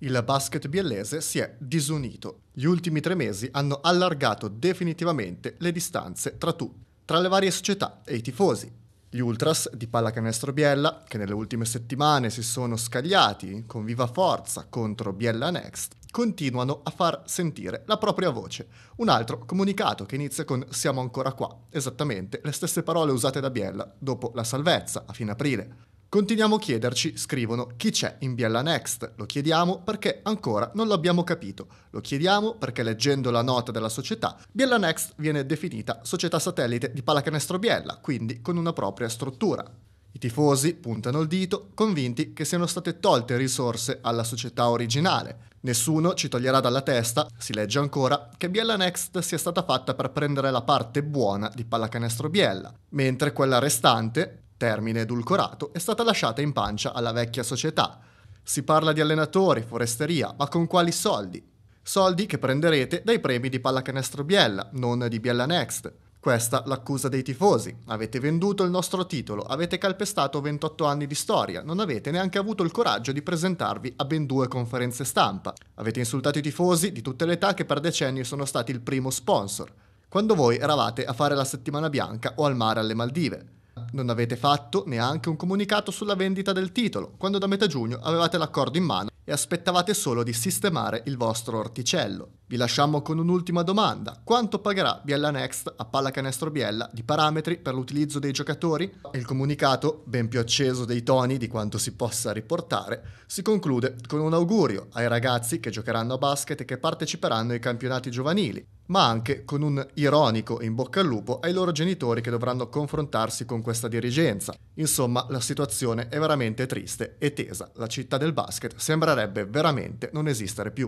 il basket biellese si è disunito. Gli ultimi tre mesi hanno allargato definitivamente le distanze tra, tutti, tra le varie società e i tifosi. Gli ultras di pallacanestro Biella, che nelle ultime settimane si sono scagliati con viva forza contro Biella Next, continuano a far sentire la propria voce. Un altro comunicato che inizia con Siamo ancora qua, esattamente le stesse parole usate da Biella dopo la salvezza a fine aprile. Continuiamo a chiederci, scrivono, chi c'è in Biella Next? Lo chiediamo perché ancora non l'abbiamo capito. Lo chiediamo perché leggendo la nota della società, Biella Next viene definita società satellite di Pallacanestro Biella, quindi con una propria struttura. I tifosi puntano il dito, convinti che siano state tolte risorse alla società originale. Nessuno ci toglierà dalla testa, si legge ancora, che Biella Next sia stata fatta per prendere la parte buona di Pallacanestro Biella, mentre quella restante, termine edulcorato, è stata lasciata in pancia alla vecchia società. Si parla di allenatori, foresteria, ma con quali soldi? Soldi che prenderete dai premi di pallacanestro Biella, non di Biella Next. Questa l'accusa dei tifosi. Avete venduto il nostro titolo, avete calpestato 28 anni di storia, non avete neanche avuto il coraggio di presentarvi a ben due conferenze stampa. Avete insultato i tifosi di tutte le età che per decenni sono stati il primo sponsor, quando voi eravate a fare la settimana bianca o al mare alle Maldive non avete fatto neanche un comunicato sulla vendita del titolo, quando da metà giugno avevate l'accordo in mano e aspettavate solo di sistemare il vostro orticello. Vi lasciamo con un'ultima domanda. Quanto pagherà Biella Next a Pallacanestro Biella di parametri per l'utilizzo dei giocatori? Il comunicato, ben più acceso dei toni di quanto si possa riportare, si conclude con un augurio ai ragazzi che giocheranno a basket e che parteciperanno ai campionati giovanili, ma anche con un ironico in bocca al lupo ai loro genitori che dovranno confrontarsi con questa dirigenza. Insomma, la situazione è veramente triste e tesa. La città del basket sembra potrebbe veramente non esistere più.